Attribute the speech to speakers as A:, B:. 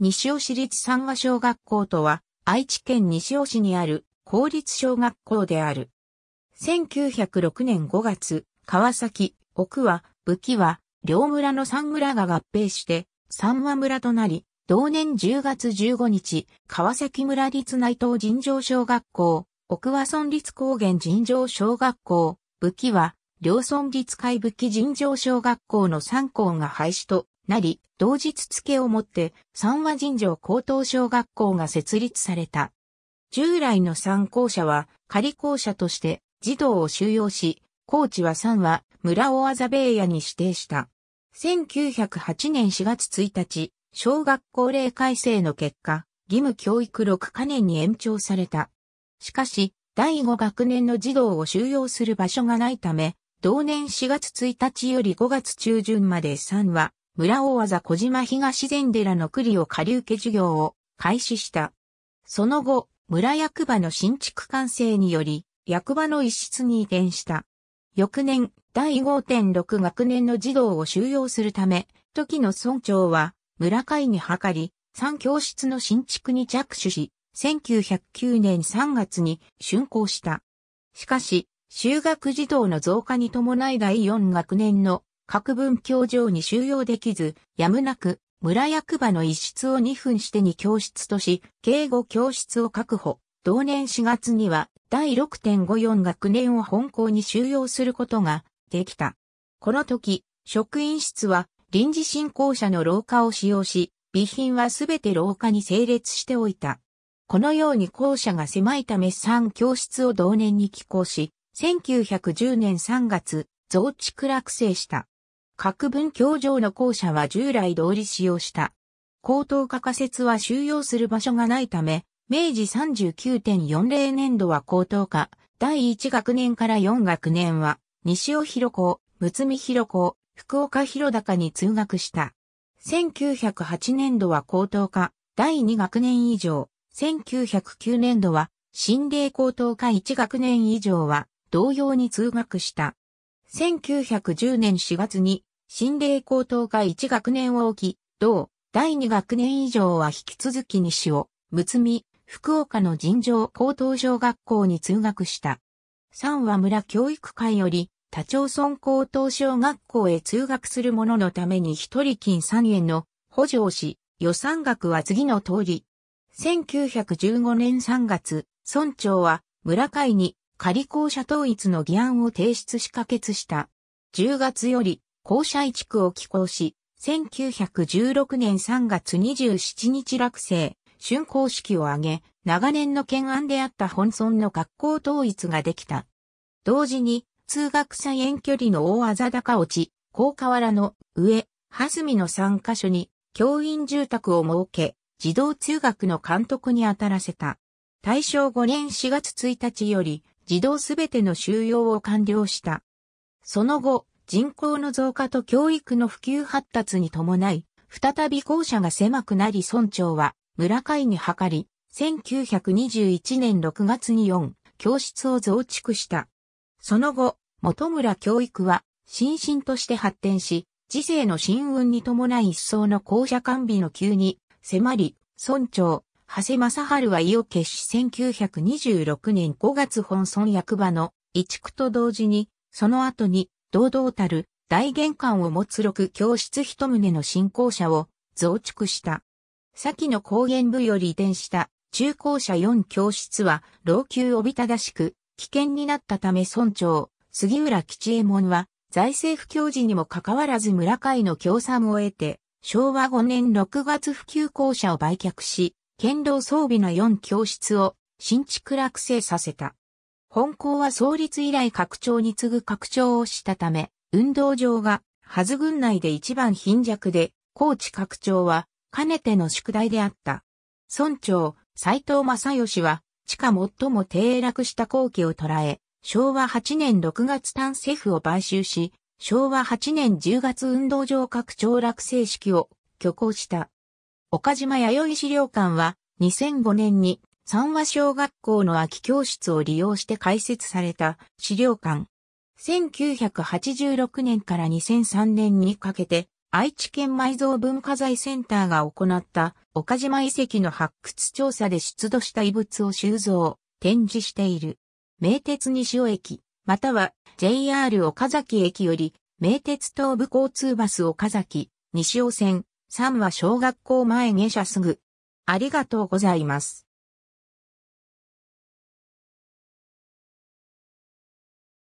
A: 西尾市立三和小学校とは、愛知県西尾市にある公立小学校である。1906年5月、川崎、奥和、武器は、両村の三村が合併して、三和村となり、同年10月15日、川崎村立内藤尋常小学校、奥和村立高原尋常小学校、武器は、両村立海武器尋常小学校の3校が廃止となり、同日付をもって三和尋常高等小学校が設立された。従来の参校舎は仮校舎として児童を収容し、高知は三和村を麻部屋に指定した。1908年4月1日、小学校令改正の結果、義務教育6か年に延長された。しかし、第5学年の児童を収容する場所がないため、同年4月1日より5月中旬まで3話、村大技小島東禅寺の栗を借り受け業を開始した。その後、村役場の新築完成により、役場の一室に移転した。翌年、第5.6学年の児童を収容するため、時の村長は、村会に諮り、3教室の新築に着手し、1909年3月に竣工した。しかし、修学児童の増加に伴い第4学年の各分教場に収容できず、やむなく村役場の一室を2分して2教室とし、敬語教室を確保。同年4月には第6.54学年を本校に収容することができた。この時、職員室は臨時進行者の廊下を使用し、備品はすべて廊下に整列しておいた。このように校舎が狭いため3教室を同年に寄校し、1910年3月、増築落成した。各文教場の校舎は従来通り使用した。高等科仮設は収容する場所がないため、明治39.40年度は高等科、第1学年から4学年は、西尾広子、睦美広子、福岡広高に通学した。1908年度は高等科、第2学年以上、1909年度は、新霊高等科1学年以上は、同様に通学した。1910年4月に新霊高等科1学年を置き、同、第2学年以上は引き続き西尾、睦美、福岡の尋常高等小学校に通学した。3は村教育会より、他町村高等小学校へ通学する者のために一人金3円の補助をし、予算額は次の通り。1915年3月、村長は村会に仮校舎統一の議案を提出し可決した。10月より校舎一区を寄港し、1916年3月27日落成、竣工式を挙げ、長年の懸案であった本村の学校統一ができた。同時に、通学者遠距離の大あざ高落ち、高河原の上、蓮見の3カ所に、教員住宅を設け、児童通学の監督に当たらせた。大正5年4月1日より、児童すべての収容を完了した。その後、人口の増加と教育の普及発達に伴い、再び校舎が狭くなり村長は村会に諮り、1921年6月に4教室を増築した。その後、本村教育は新進として発展し、時世の新運に伴い一層の校舎完備の急に迫り、村長、長谷正春は意を決し1926年5月本村役場の移築と同時に、その後に堂々たる大玄関を持つ六教室一棟の新校舎を増築した。先の高原部より移転した中校舎四教室は老朽おびただしく危険になったため村長、杉浦吉右衛門は財政不況時にもかかわらず村会の協賛を得て、昭和5年6月普及校舎を売却し、堅牢装備の4教室を新築落成させた。本校は創立以来拡張に次ぐ拡張をしたため、運動場が、ハズ軍内で一番貧弱で、高知拡張は、かねての宿題であった。村長、斎藤正義は、地下最も低落した後期を捉え、昭和8年6月単政府を買収し、昭和8年10月運動場拡張落成式を挙行した。岡島弥生資料館は2005年に三和小学校の空き教室を利用して開設された資料館。1986年から2003年にかけて愛知県埋蔵文化財センターが行った岡島遺跡の発掘調査で出土した遺物を収蔵、展示している。名鉄西尾駅、または JR 岡崎駅より名鉄東部交通バス岡崎、西尾線、三和小学校前下車すぐ。ありがとうございます。